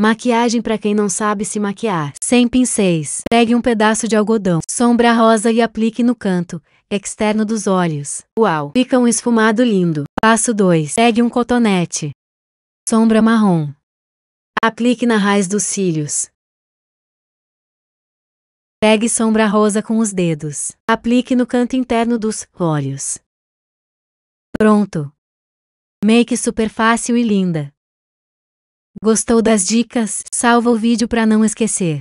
Maquiagem para quem não sabe se maquiar. Sem pincéis. Pegue um pedaço de algodão, sombra rosa e aplique no canto externo dos olhos. Uau! Fica um esfumado lindo. Passo 2. Pegue um cotonete. Sombra marrom. Aplique na raiz dos cílios. Pegue sombra rosa com os dedos. Aplique no canto interno dos olhos. Pronto! Make super fácil e linda. Gostou das dicas? Salva o vídeo para não esquecer.